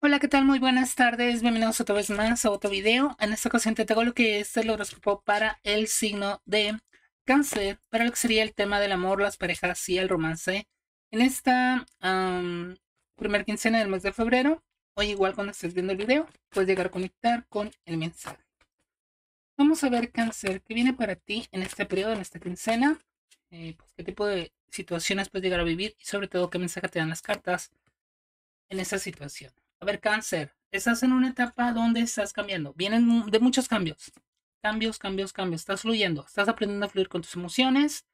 Hola, ¿qué tal? Muy buenas tardes. Bienvenidos otra vez más a otro video. En esta ocasión te tengo lo que es el horóscopo para el signo de cáncer, para lo que sería el tema del amor, las parejas y el romance. En esta primera primer quincena del mes de febrero, hoy igual cuando estés viendo el video, puedes llegar a conectar con el mensaje. Vamos a ver cáncer, ¿qué viene para ti en este periodo, en esta quincena? Eh, pues, ¿Qué tipo de situaciones puedes llegar a vivir? Y sobre todo, ¿qué mensaje te dan las cartas en esta situación? A ver, cáncer, estás en una etapa donde estás cambiando. Vienen de muchos cambios. Cambios, cambios, cambios. Estás fluyendo. Estás aprendiendo a fluir con tus emociones.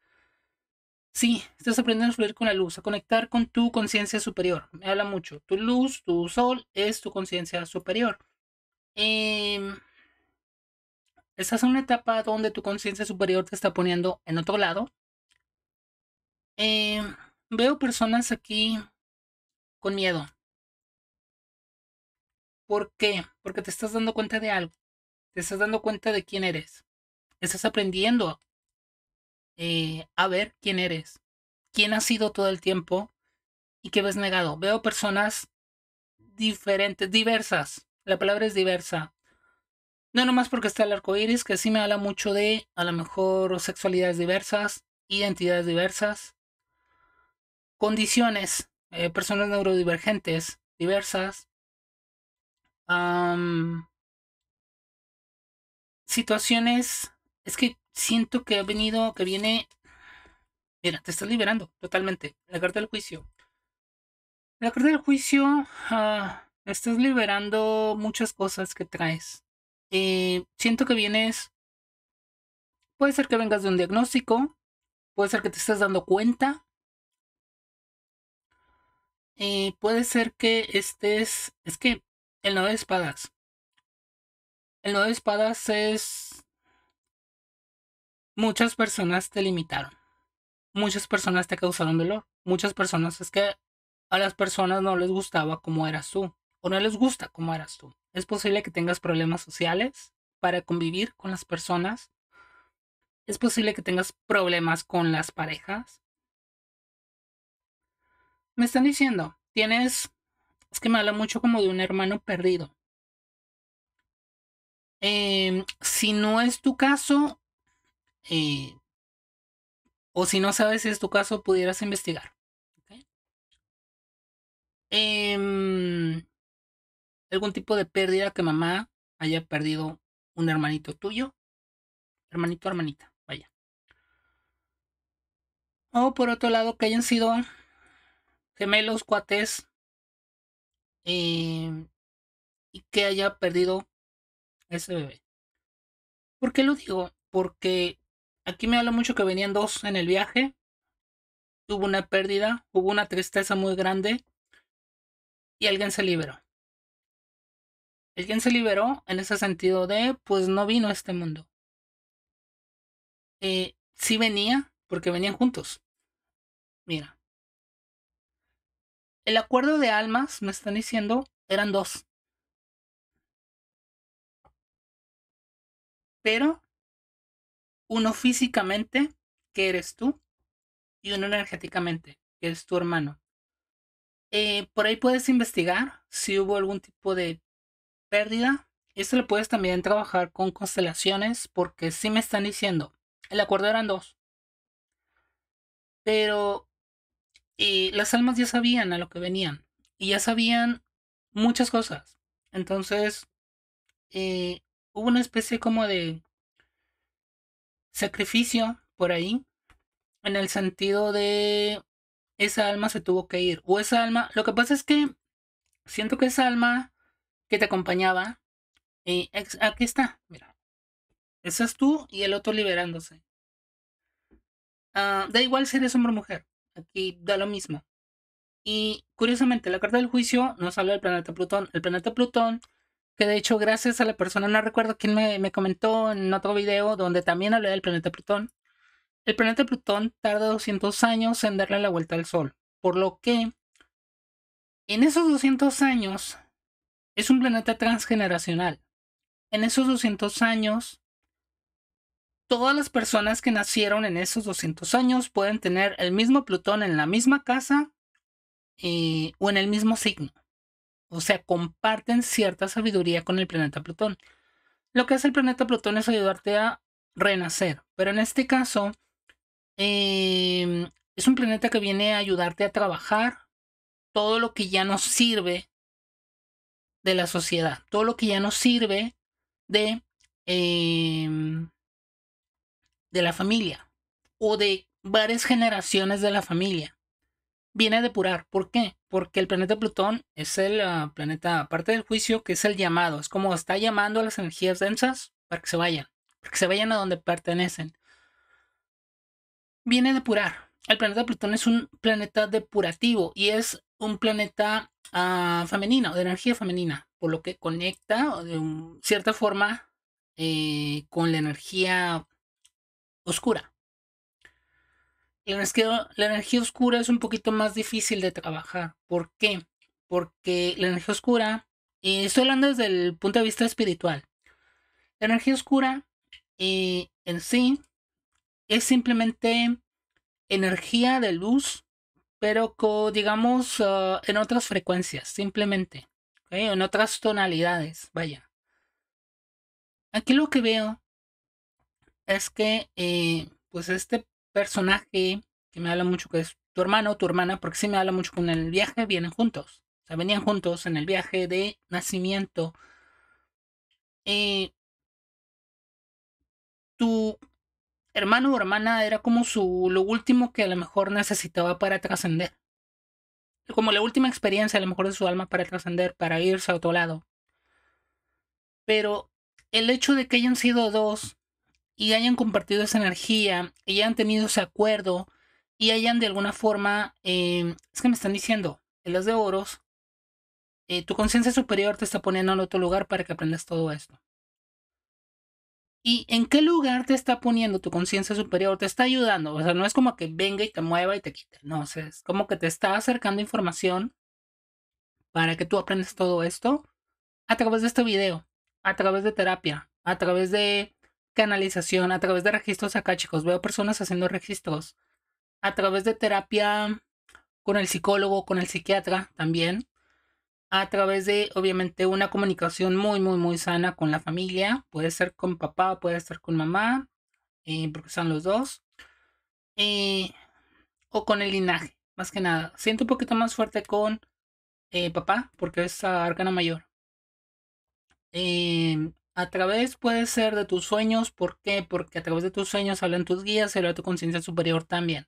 Sí, estás aprendiendo a fluir con la luz, a conectar con tu conciencia superior. Me habla mucho. Tu luz, tu sol es tu conciencia superior. Em, estás en una etapa donde tu conciencia superior te está poniendo en otro lado. Em, veo personas aquí con miedo. ¿Por qué? Porque te estás dando cuenta de algo. Te estás dando cuenta de quién eres. Estás aprendiendo eh, a ver quién eres. Quién has sido todo el tiempo y qué ves negado. Veo personas diferentes, diversas. La palabra es diversa. No nomás porque está el arco iris, que sí me habla mucho de a lo mejor sexualidades diversas, identidades diversas, condiciones, eh, personas neurodivergentes diversas, situaciones. Es que siento que ha venido, que viene. Mira, te estás liberando totalmente. La carta del juicio. La carta del juicio. Ah, estás liberando muchas cosas que traes. Eh, siento que vienes. Puede ser que vengas de un diagnóstico. Puede ser que te estés dando cuenta. y eh, puede ser que estés. Es que el 9 de espadas. El 9 de espadas es... Muchas personas te limitaron. Muchas personas te causaron dolor. Muchas personas es que a las personas no les gustaba como eras tú. O no les gusta cómo eras tú. Es posible que tengas problemas sociales para convivir con las personas. Es posible que tengas problemas con las parejas. Me están diciendo, tienes es que me habla mucho como de un hermano perdido. Em, si no es tu caso, eh, o si no sabes si es tu caso, pudieras investigar. Em, algún tipo de pérdida que mamá haya perdido un hermanito tuyo, hermanito, hermanita, vaya. O por otro lado, que hayan sido gemelos, cuates, Em, y que haya perdido ese bebé. ¿Por qué lo digo? Porque aquí me habla mucho que venían dos en el viaje. tuvo una pérdida, hubo una tristeza muy grande y alguien se liberó. Alguien se liberó en ese sentido de, pues no vino a este mundo. Eh, sí venía porque venían juntos. Mira, el acuerdo de almas, me están diciendo, eran dos. Pero uno físicamente, que eres tú, y uno energéticamente, que eres tu hermano. Eh, por ahí puedes investigar si hubo algún tipo de pérdida. Esto lo puedes también trabajar con constelaciones, porque sí me están diciendo, el acuerdo eran dos. Pero y las almas ya sabían a lo que venían. Y ya sabían muchas cosas. Entonces, eh, hubo una especie como de sacrificio por ahí. En el sentido de esa alma se tuvo que ir. O esa alma. Lo que pasa es que siento que esa alma que te acompañaba. Eh, aquí está, mira. Ese es tú y el otro liberándose. Ah, da igual si eres hombre o mujer. Aquí da lo mismo. Y curiosamente, la carta del juicio nos habla del planeta Plutón. El planeta Plutón, que de hecho, gracias a la persona, no recuerdo quién me, comentó en otro video donde también hablé del planeta Plutón. El planeta Plutón tarda 200 años en darle la vuelta al Sol. Por lo que, en esos 200 años, es un planeta transgeneracional. En esos 200 años, Todas las personas que nacieron en esos 200 años pueden tener el mismo Plutón en la misma casa eh, o en el mismo signo. O sea, comparten cierta sabiduría con el planeta Plutón. Lo que hace el planeta Plutón es ayudarte a renacer, pero en este caso em, es un planeta que viene a ayudarte a trabajar todo lo que ya nos sirve de la sociedad, todo lo que ya no sirve de em, de la familia o de varias generaciones de la familia. Viene a depurar. ¿Por qué? Porque el planeta Plutón es el ah, planeta, aparte del juicio, que es el llamado. Es como está llamando a las energías densas para que se vayan, para que se vayan a donde pertenecen. Viene a depurar. El planeta Plutón es un planeta depurativo y es un planeta ah, femenino, de energía femenina, por lo que conecta de cierta forma eh, con la energía oscura. La energía, oscura es un poquito más difícil de trabajar. ¿Por qué? Porque la energía oscura, y eh, estoy hablando desde el punto de vista espiritual, la energía oscura eh, en sí es simplemente energía de luz, pero digamos ah, en otras frecuencias, simplemente, en otras tonalidades, vaya. Aquí lo que veo es que eh, pues este personaje que me habla mucho que es tu hermano o tu hermana, porque sí me habla mucho con el viaje vienen juntos. O sea, venían juntos en el viaje de nacimiento. Eh, tu hermano o hermana era como su lo último que a lo mejor necesitaba para trascender. Como la última experiencia a lo mejor de su alma para trascender, para irse a otro lado. Pero el hecho de que hayan sido dos y hayan compartido esa energía y hayan tenido ese acuerdo y hayan de alguna forma, em, es que me están diciendo, en las de oros, eh, tu conciencia superior te está poniendo en otro lugar para que aprendas todo esto. ¿Y en qué lugar te está poniendo tu conciencia superior? Te está ayudando. O sea, no es como que venga y te mueva y te quite. No, sé es como que te está acercando información para que tú aprendas todo esto a través de este video, a través de terapia, a través de canalización, a través de registros acá chicos Veo personas haciendo registros. A través de terapia con el psicólogo, con el psiquiatra también. A través de, obviamente, una comunicación muy, muy, muy sana con la familia. Puede ser con papá, puede ser con mamá, eh, porque son los dos. Eh, o con el linaje, más que nada. Siento un poquito más fuerte con eh, papá, porque es arcana mayor. A través puede ser de tus sueños. ¿Por qué? Porque a través de tus sueños hablan tus guías y tu conciencia superior también.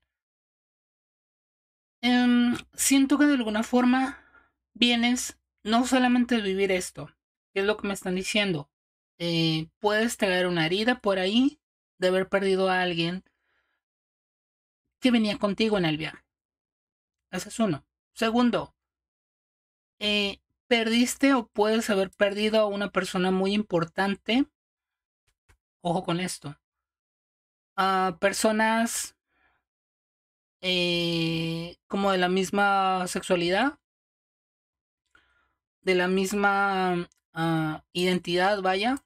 Em, siento que de alguna forma vienes no solamente vivir esto, que es lo que me están diciendo. Eh, puedes traer una herida por ahí de haber perdido a alguien que venía contigo en el viaje. Ese es uno. Segundo, eh, perdiste o puedes haber perdido a una persona muy importante. Ojo con esto. A personas eh, como de la misma sexualidad, de la misma ah, identidad, vaya,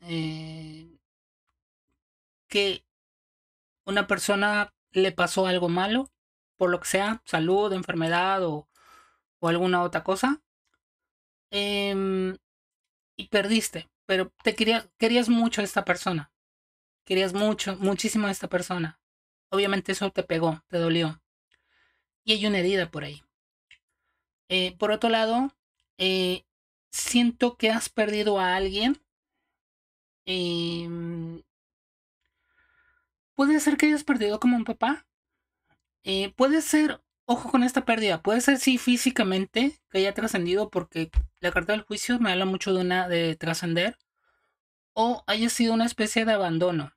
eh, que una persona le pasó algo malo, por lo que sea, salud, enfermedad o alguna otra cosa. Em, y perdiste, pero te quería, querías mucho a esta persona. Querías mucho, muchísimo a esta persona. Obviamente eso te pegó, te dolió. Y hay una herida por ahí. Eh, por otro lado, eh, siento que has perdido a alguien. Em, puede ser que hayas perdido como un papá. Eh, puede ser ojo con esta pérdida. Puede ser sí físicamente que haya trascendido porque la carta del juicio me habla mucho de una de trascender o haya sido una especie de abandono.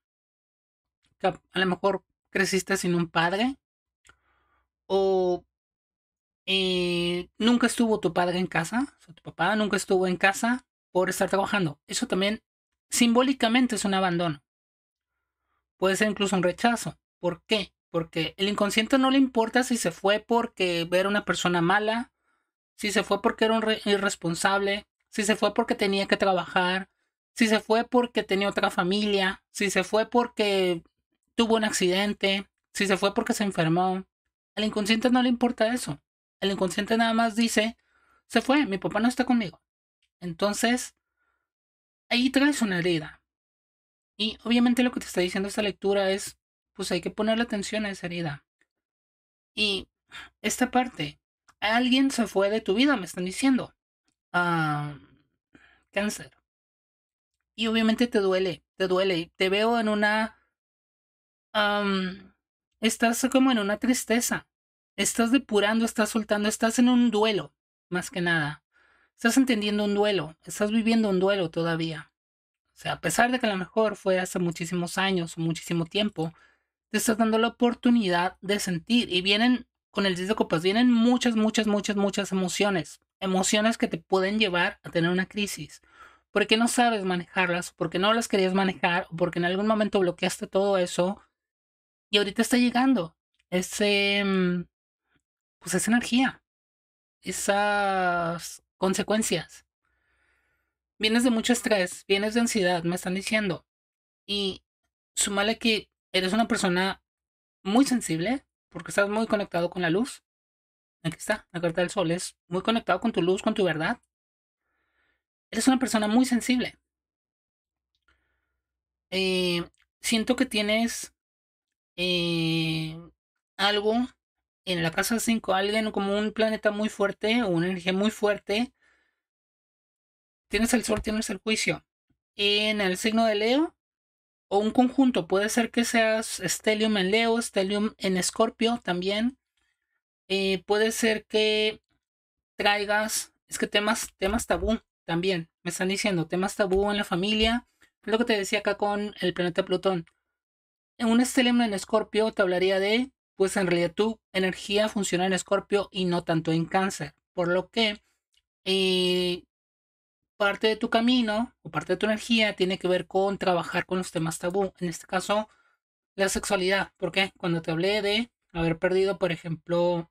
a, lo mejor creciste sin un padre o eh, nunca estuvo tu padre en casa, tu papá nunca estuvo en casa por estar trabajando. Eso también simbólicamente es un abandono. Puede ser incluso un rechazo. ¿Por qué? Porque el inconsciente no le importa si se fue porque era una persona mala, si se fue porque era un irresponsable, si se fue porque tenía que trabajar, si se fue porque tenía otra familia, si se fue porque tuvo un accidente, si se fue porque se enfermó. Al inconsciente no le importa eso. El inconsciente nada más dice, se fue, mi papá no está conmigo. Entonces, ahí traes una herida. Y obviamente lo que te está diciendo esta lectura es, pues hay que ponerle atención a esa herida. Y esta parte, alguien se fue de tu vida, me están diciendo. Ah, cáncer. Y obviamente te duele, te duele. Te veo en una... estás como en una tristeza. Estás depurando, estás soltando, estás en un duelo, más que nada. Estás entendiendo un duelo, estás viviendo un duelo todavía. O sea, a pesar de que a lo mejor fue hace muchísimos años o muchísimo tiempo, te estás dando la oportunidad de sentir. Y vienen, con el 10 de copas, vienen muchas, muchas, muchas, muchas emociones. Emociones que te pueden llevar a tener una crisis. Porque no sabes manejarlas, porque no las querías manejar, porque en algún momento bloqueaste todo eso. Y ahorita está llegando ese, mm, pues esa energía, esas consecuencias. Vienes de mucho estrés, vienes de ansiedad, me están diciendo. Y sumale que eres una persona muy sensible porque estás muy conectado con la luz. Aquí está, la carta del sol es muy conectado con tu luz, con tu verdad. Eres una persona muy sensible. Eh, siento que tienes eh, algo en la casa 5, alguien como un planeta muy fuerte o una energía muy fuerte. Tienes el sol, tienes el juicio. En el signo de Leo o un conjunto. Puede ser que seas Stellium en Leo, Stellium en Escorpio también. Eh, puede ser que traigas, es que temas, temas tabú también. Me están diciendo temas tabú en la familia. Lo que te decía acá con el planeta Plutón. En un Stellium en Escorpio te hablaría de, pues en realidad tu energía funciona en Escorpio y no tanto en Cáncer. Por lo que eh, parte de tu camino o parte de tu energía tiene que ver con trabajar con los temas tabú. En este caso, la sexualidad. ¿Por qué? Cuando te hablé de haber perdido, por ejemplo,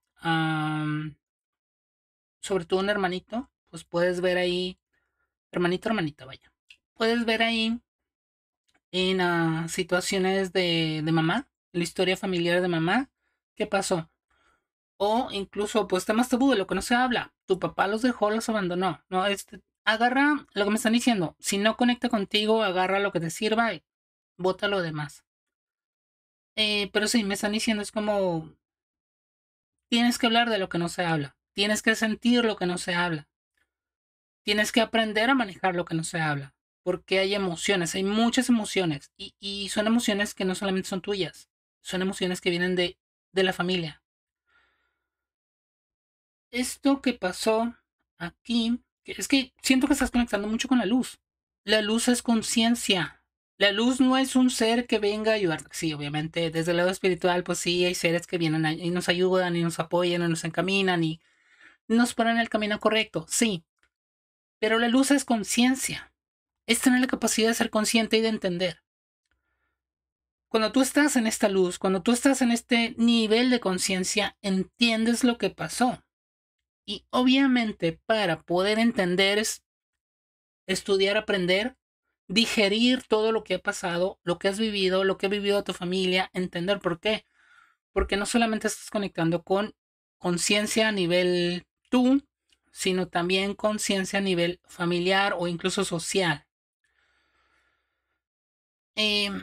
sobre todo un hermanito, pues puedes ver ahí, hermanito, hermanita, vaya. Puedes ver ahí en situaciones de, de mamá, la historia familiar de mamá, qué pasó, o incluso pues temas tabú de lo que no se habla. Tu papá los dejó, los abandonó, ¿no? Este agarra lo que me están diciendo. Si no conecta contigo, agarra lo que te sirva y bota lo demás. Eh, pero sí, me están diciendo, es como, tienes que hablar de lo que no se habla. Tienes que sentir lo que no se habla. Tienes que aprender a manejar lo que no se habla. Porque hay emociones, hay muchas emociones. Y, y son emociones que no solamente son tuyas, son emociones que vienen de, de la familia. Esto que pasó aquí es que siento que estás conectando mucho con la luz. La luz es conciencia. La luz no es un ser que venga a ayudar. Sí, obviamente, desde el lado espiritual, pues sí, hay seres que vienen y nos ayudan y nos apoyan y nos encaminan y nos ponen el camino correcto. Sí. Pero la luz es conciencia. Es tener la capacidad de ser consciente y de entender. Cuando tú estás en esta luz, cuando tú estás en este nivel de conciencia, entiendes lo que pasó. Y obviamente para poder entender es estudiar, aprender, digerir todo lo que ha pasado, lo que has vivido, lo que ha vivido tu familia, entender por qué. Porque no solamente estás conectando con conciencia a nivel tú, sino también conciencia a nivel familiar o incluso social. Em,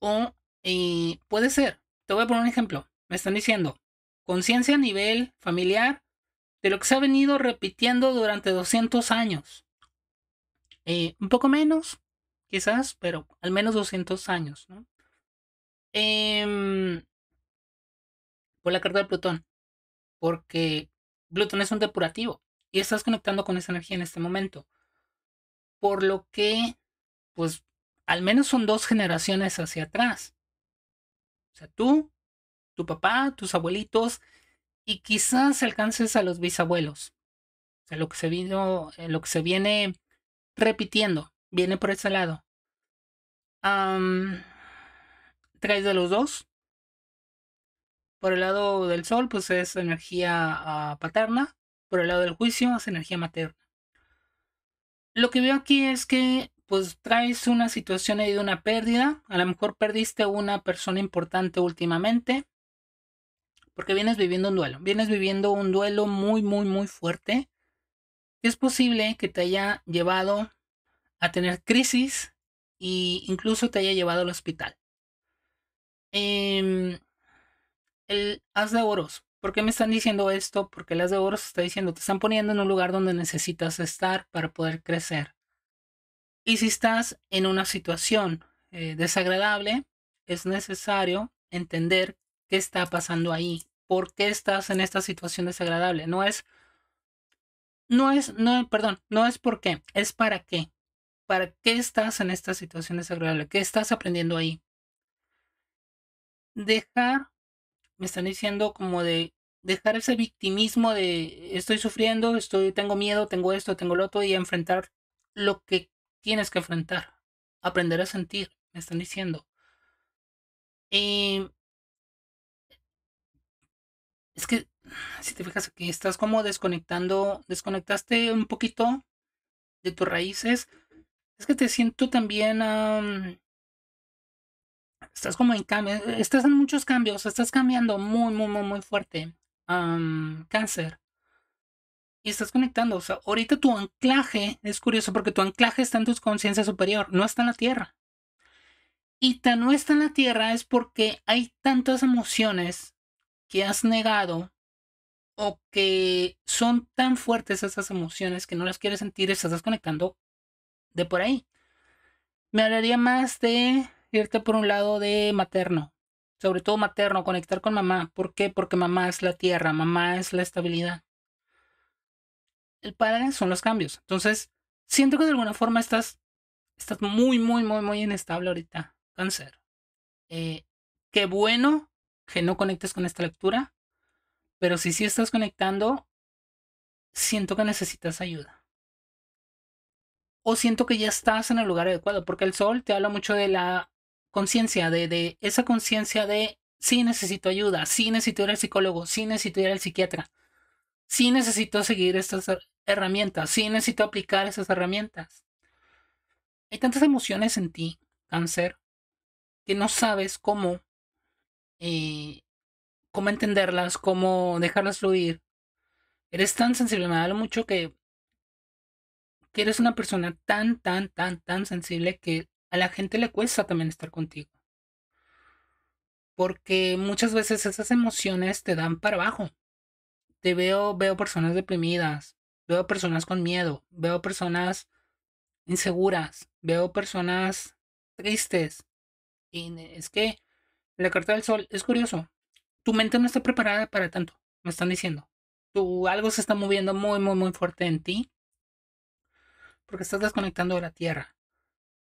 o eh, puede ser, te voy a poner un ejemplo. Me están diciendo, conciencia a nivel familiar de lo que se ha venido repitiendo durante 200 años. Eh, un poco menos, quizás, pero al menos 200 años. ¿no? Em, por la carta de Plutón, porque Plutón es un depurativo y estás conectando con esa energía en este momento. Por lo que, pues, al menos son dos generaciones hacia atrás. O sea, tú tu papá, tus abuelitos y quizás alcances a los bisabuelos. O sea, lo que se vino, eh, lo que se viene repitiendo, viene por ese lado. Traes tres de los dos. Por el lado del sol, pues es energía ah, paterna. Por el lado del juicio, es energía materna. Lo que veo aquí es que pues traes una situación de una pérdida. A lo mejor perdiste una persona importante últimamente porque vienes viviendo un duelo, vienes viviendo un duelo muy, muy, muy fuerte. Es posible que te haya llevado a tener crisis e incluso te haya llevado al hospital. Em, el haz de oros. ¿Por qué me están diciendo esto? Porque el haz de oros está diciendo, te están poniendo en un lugar donde necesitas estar para poder crecer. Y si estás en una situación eh, desagradable, es necesario entender ¿Qué está pasando ahí? ¿Por qué estás en esta situación desagradable? No es, no es, no, perdón, no es por qué, es para qué. ¿Para qué estás en esta situación desagradable? ¿Qué estás aprendiendo ahí? Dejar, me están diciendo como de dejar ese victimismo de estoy sufriendo, estoy, tengo miedo, tengo esto, tengo lo otro y enfrentar lo que tienes que enfrentar. Aprender a sentir, me están diciendo. Y eh, es que, si te fijas aquí, estás como desconectando, desconectaste un poquito de tus raíces. Es que te siento también... estás como en cambio, eh, estás en muchos cambios, estás cambiando muy, muy, muy, muy fuerte. cáncer. Y estás conectando. O sea, ahorita tu anclaje es curioso porque tu anclaje está en tu conciencia superior, no está en la tierra. Y tan no está en la tierra es porque hay tantas emociones que has negado o que son tan fuertes esas emociones que no las quieres sentir estás desconectando de por ahí. Me hablaría más de irte por un lado de materno, sobre todo materno, conectar con mamá. ¿Por qué? Porque mamá es la tierra, mamá es la estabilidad. El padre son los cambios. Entonces, siento que de alguna forma estás, estás muy, muy, muy, muy inestable ahorita. Cáncer. Eh, qué bueno que no conectes con esta lectura, pero si sí estás conectando, siento que necesitas ayuda. O siento que ya estás en el lugar adecuado, porque el sol te habla mucho de la conciencia, de, de esa conciencia de si necesito ayuda, si necesito ir al psicólogo, si necesito ir al psiquiatra, si necesito seguir estas herramientas, si necesito aplicar esas herramientas. Hay tantas emociones en ti, cáncer, que no sabes cómo y cómo entenderlas, cómo dejarlas fluir. Eres tan sensible, me da mucho que, que eres una persona tan, tan, tan, tan sensible que a la gente le cuesta también estar contigo. Porque muchas veces esas emociones te dan para abajo. Te veo, veo personas deprimidas, veo personas con miedo, veo personas inseguras, veo personas tristes. Y es que la carta del sol, es curioso. Tu mente no está preparada para tanto, me están diciendo. Tú, algo se está moviendo muy, muy, muy fuerte en ti. Porque estás desconectando de la tierra.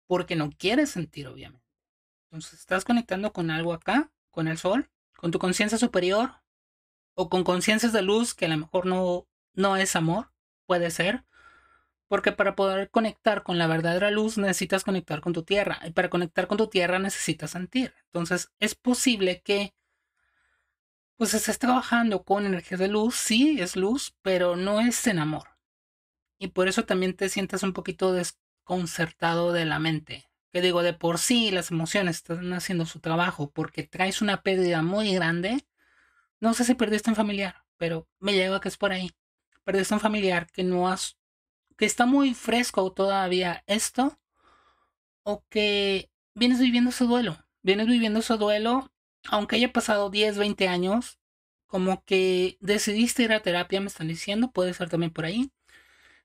Porque no quieres sentir, obviamente. Entonces, estás conectando con algo acá, con el sol, con tu conciencia superior o con conciencias de luz que a lo mejor no, no es amor, puede ser. Porque para poder conectar con la verdadera luz necesitas conectar con tu tierra. Y para conectar con tu tierra necesitas sentir. Entonces es posible que pues estés trabajando con energía de luz. Sí, es luz, pero no es en amor. Y por eso también te sientas un poquito desconcertado de la mente. Que digo, de por sí las emociones están haciendo su trabajo porque traes una pérdida muy grande. No sé si perdiste un familiar, pero me llega que es por ahí. Perdiste un familiar que no has que está muy fresco todavía esto, o que vienes viviendo su duelo, vienes viviendo su duelo, aunque haya pasado 10, 20 años, como que decidiste ir a terapia, me están diciendo, puede ser también por ahí,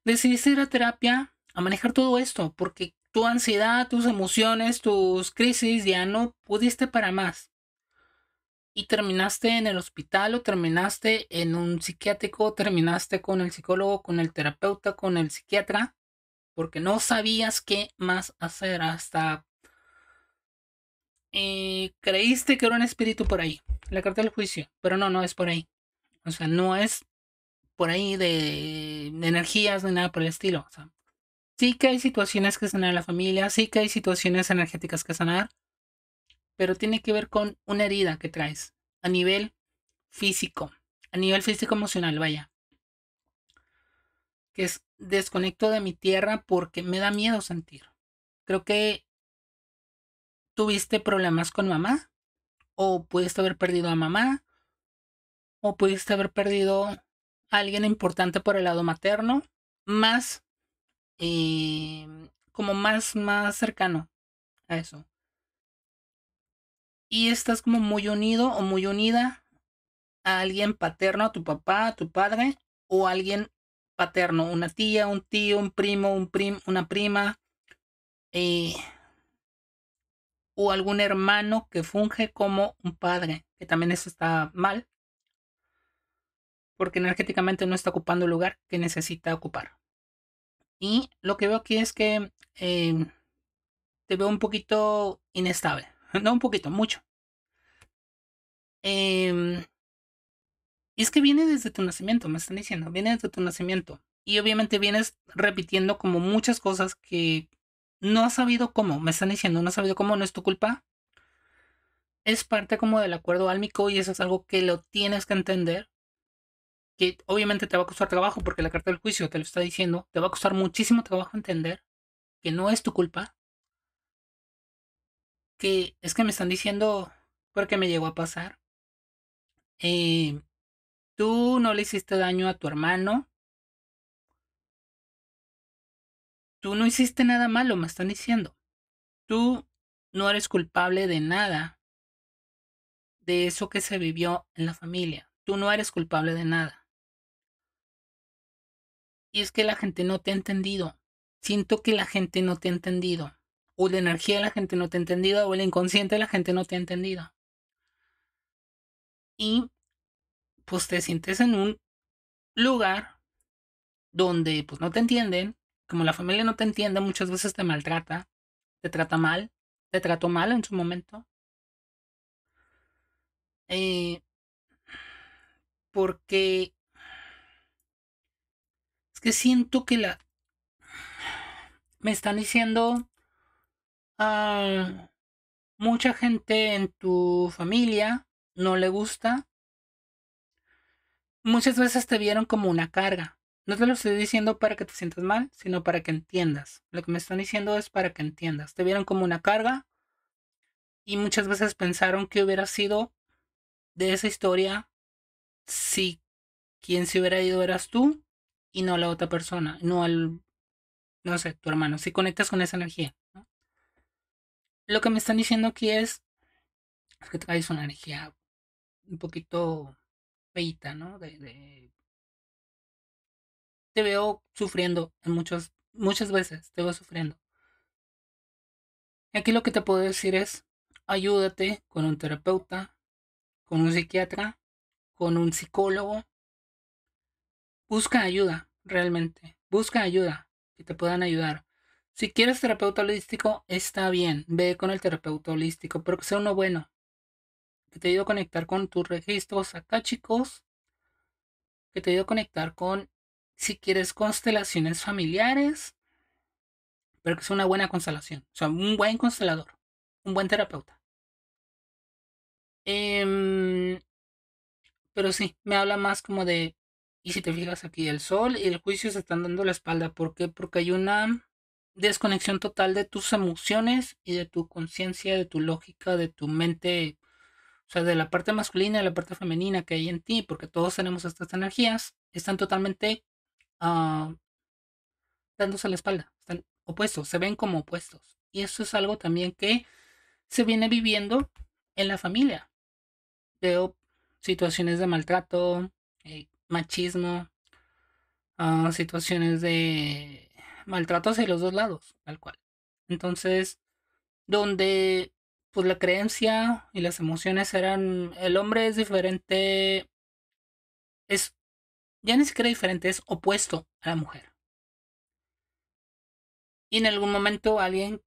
decidiste ir a terapia a manejar todo esto, porque tu ansiedad, tus emociones, tus crisis ya no pudiste para más y terminaste en el hospital o terminaste en un psiquiátrico, terminaste con el psicólogo, con el terapeuta, con el psiquiatra, porque no sabías qué más hacer hasta... Eh, creíste que era un espíritu por ahí, la carta del juicio, pero no, no es por ahí. O sea, no es por ahí de, energías ni nada por el estilo. sea, sí que hay situaciones que sanar en la familia, sí que hay situaciones energéticas que sanar, pero tiene que ver con una herida que traes a nivel físico, a nivel físico emocional, vaya. Que es desconecto de mi tierra porque me da miedo sentir. Creo que tuviste problemas con mamá, o pudiste haber perdido a mamá, o pudiste haber perdido a alguien importante por el lado materno, más eh, como más, más cercano a eso y estás como muy unido o muy unida a alguien paterno, a tu papá, a tu padre, o a alguien paterno, una tía, un tío, un primo, un una prima, eh, o algún hermano que funge como un padre, que también eso está mal, porque energéticamente no está ocupando el lugar que necesita ocupar. Y lo que veo aquí es que em, te veo un poquito inestable. No un poquito, mucho. Eh, es que viene desde tu nacimiento, me están diciendo, viene desde tu nacimiento. Y obviamente vienes repitiendo como muchas cosas que no has sabido cómo, me están diciendo, no has sabido cómo, no es tu culpa. Es parte como del acuerdo álmico y eso es algo que lo tienes que entender. Que obviamente te va a costar trabajo porque la carta del juicio te lo está diciendo, te va a costar muchísimo trabajo entender que no es tu culpa, que es que me están diciendo porque me llegó a pasar. Eh, tú no le hiciste daño a tu hermano. Tú no hiciste nada malo, me están diciendo. Tú no eres culpable de nada de eso que se vivió en la familia. Tú no eres culpable de nada. Y es que la gente no te ha entendido. Siento que la gente no te ha entendido o la energía de la gente no te ha entendido, o el inconsciente de la gente no te ha entendido. Y pues te sientes en un lugar donde pues no te entienden, como la familia no te entiende, muchas veces te maltrata, te trata mal, te trató mal en su momento. Eh, porque es que siento que la me están diciendo Ah, mucha gente en tu familia no le gusta, muchas veces te vieron como una carga. No te lo estoy diciendo para que te sientas mal, sino para que entiendas. Lo que me están diciendo es para que entiendas. Te vieron como una carga y muchas veces pensaron que hubiera sido de esa historia si quien se hubiera ido eras tú y no la otra persona, no al, no sé, tu hermano, si conectas con esa energía. Lo que me están diciendo aquí es, que traes una energía un poquito feita, ¿no? De, te veo sufriendo en muchas veces, te veo sufriendo. Y aquí lo que te puedo decir es, ayúdate con un terapeuta, con un psiquiatra, con un psicólogo. Busca ayuda, realmente. Busca ayuda que te puedan ayudar. Si quieres terapeuta holístico, está bien, ve con el terapeuta holístico, pero que sea uno bueno. Que te ayude a conectar con tus registros acá, chicos. Que te ayude a conectar con, si quieres, constelaciones familiares. Pero que sea una buena constelación. O sea, un buen constelador. Un buen terapeuta. Em, pero sí, me habla más como de. Y si te fijas aquí, el sol y el juicio se están dando la espalda. ¿Por qué? Porque hay una desconexión total de tus emociones y de tu conciencia, de tu lógica, de tu mente, o sea, de la parte masculina y la parte femenina que hay en ti, porque todos tenemos estas energías, están totalmente ah, dándose la espalda, están opuestos, se ven como opuestos. Y eso es algo también que se viene viviendo en la familia. Veo situaciones de maltrato, eh, machismo, ah, situaciones de maltrato hacia los dos lados, tal cual. Entonces, donde pues la creencia y las emociones eran, el hombre es diferente, es, ya ni siquiera diferente, es opuesto a la mujer. Y en algún momento alguien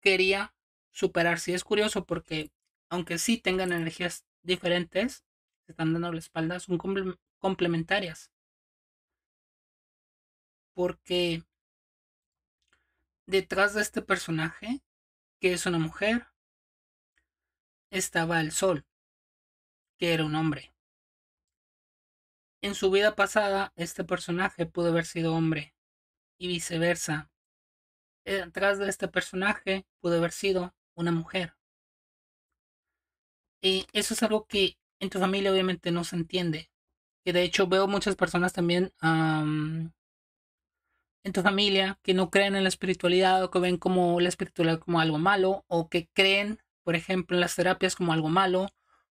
quería superar. si es curioso porque aunque sí tengan energías diferentes, se están dando la espalda, son complementarias. Porque Detrás de este personaje, que es una mujer, estaba el sol, que era un hombre. En su vida pasada, este personaje pudo haber sido hombre, y viceversa. Detrás de este personaje pudo haber sido una mujer. Y eh, eso es algo que en tu familia obviamente no se entiende. Que de hecho veo muchas personas también en tu familia que no creen en la espiritualidad o que ven como la espiritualidad como algo malo o que creen, por ejemplo, en las terapias como algo malo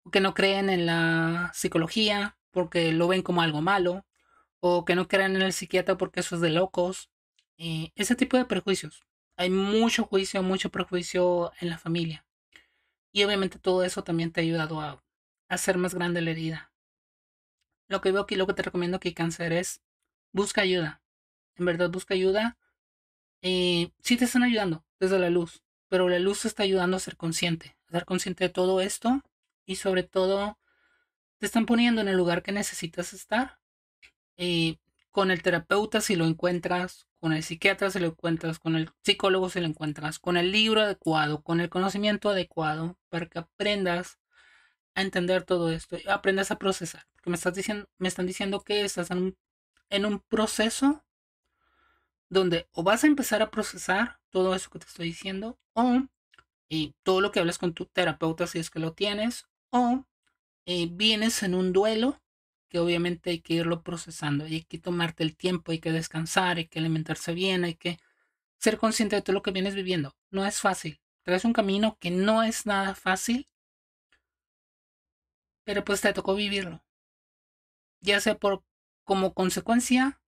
o que no creen en la psicología porque lo ven como algo malo o que no creen en el psiquiatra porque eso es de locos. Eh, ese tipo de prejuicios. Hay mucho juicio, mucho prejuicio en la familia. Y obviamente todo eso también te ha ayudado a hacer más grande la herida. Lo que veo aquí, lo que te recomiendo que cáncer es busca ayuda en verdad busca ayuda, eh, sí te están ayudando desde la luz, pero la luz te está ayudando a ser consciente, a ser consciente de todo esto y sobre todo te están poniendo en el lugar que necesitas estar. Eh, con el terapeuta si lo encuentras, con el psiquiatra si lo encuentras, con el psicólogo si lo encuentras, con el libro adecuado, con el conocimiento adecuado para que aprendas a entender todo esto, aprendas a procesar. Porque me, estás diciendo, me están diciendo que estás en un proceso donde o vas a empezar a procesar todo eso que te estoy diciendo o y eh, todo lo que hablas con tu terapeuta si es que lo tienes o eh, vienes en un duelo que obviamente hay que irlo procesando y hay que tomarte el tiempo, hay que descansar, hay que alimentarse bien, hay que ser consciente de todo lo que vienes viviendo. No es fácil. Traes un camino que no es nada fácil, pero pues te tocó vivirlo. Ya sea por como consecuencia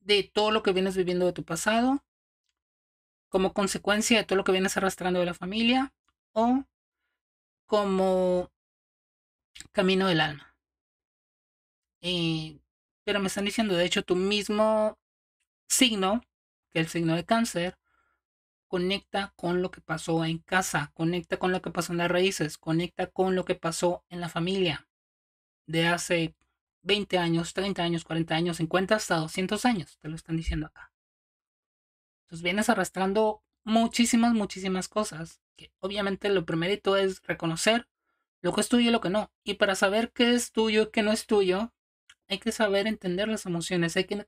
de todo lo que vienes viviendo de tu pasado, como consecuencia de todo lo que vienes arrastrando de la familia o como camino del alma. Eh, pero me están diciendo, de hecho, tu mismo signo, que es el signo de cáncer, conecta con lo que pasó en casa, conecta con lo que pasó en las raíces, conecta con lo que pasó en la familia de hace 20 años, 30 años, 40 años, 50 hasta 200 años, te lo están diciendo acá. Entonces vienes arrastrando muchísimas, muchísimas cosas, que obviamente lo primerito es reconocer lo que es tuyo y lo que no. Y para saber qué es tuyo y qué no es tuyo, hay que saber entender las emociones, hay que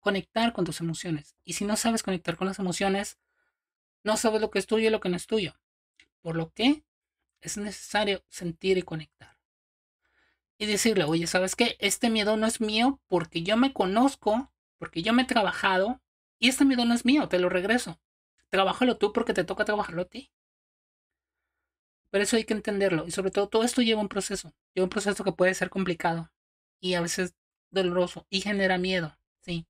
conectar con tus emociones. Y si no sabes conectar con las emociones, no sabes lo que es tuyo y lo que no es tuyo. Por lo que es necesario sentir y conectar y decirle, oye, ¿sabes qué? Este miedo no es mío porque yo me conozco, porque yo me he trabajado y este miedo no es mío, te lo regreso. trabajalo tú porque te toca trabajarlo a ti. Pero eso hay que entenderlo y sobre todo todo esto lleva un proceso, lleva un proceso que puede ser complicado y a veces doloroso y genera miedo, sí.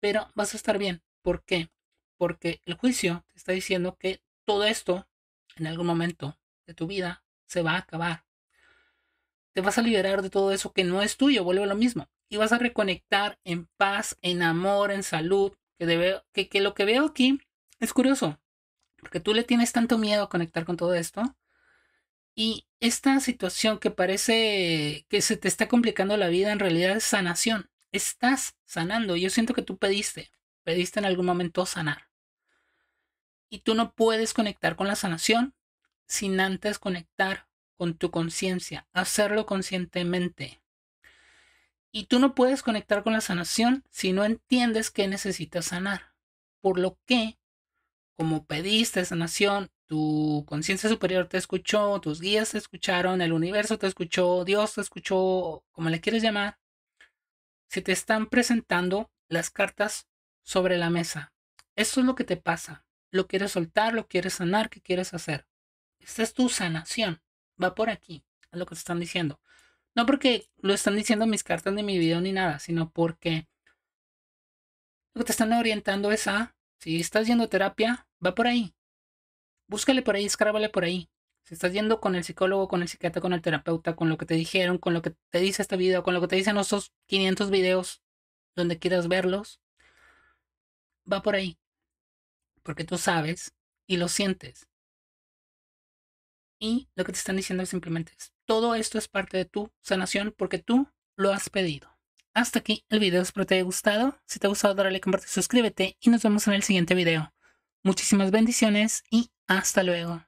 Pero vas a estar bien. ¿Por qué? Porque el juicio te está diciendo que todo esto en algún momento de tu vida se va a acabar te vas a liberar de todo eso que no es tuyo, vuelve a lo mismo. Y vas a reconectar en paz, en amor, en salud. Que, lo que veo aquí es curioso, porque tú le tienes tanto miedo a conectar con todo esto. Y esta situación que parece que se te está complicando la vida, en realidad es sanación. Estás sanando. Yo siento que tú pediste, pediste en algún momento sanar. Y tú no puedes conectar con la sanación sin antes conectar con tu conciencia, hacerlo conscientemente. Y tú no puedes conectar con la sanación si no entiendes que necesitas sanar. Por lo que, como pediste sanación, tu conciencia superior te escuchó, tus guías te escucharon, el universo te escuchó, Dios te escuchó, como le quieres llamar, se te están presentando las cartas sobre la mesa. Eso es lo que te pasa. Lo quieres soltar, lo quieres sanar, ¿qué quieres hacer? Esta es tu sanación va por aquí, a lo que te están diciendo. No porque lo están diciendo mis cartas de mi video ni nada, sino porque lo que te están orientando es a, si estás yendo a terapia, va por ahí. Búscale por ahí, escrábale por ahí. Si estás yendo con el psicólogo, con el psiquiatra, con el terapeuta, con lo que te dijeron, con lo que te dice este video, con lo que te dicen esos 500 videos, donde quieras verlos, va por ahí. Porque tú sabes y lo sientes. Y lo que te están diciendo simplemente es, todo esto es parte de tu sanación porque tú lo has pedido. Hasta aquí el video, espero te haya gustado. Si te ha gustado, dale comparte, suscríbete y nos vemos en el siguiente video. Muchísimas bendiciones y hasta luego.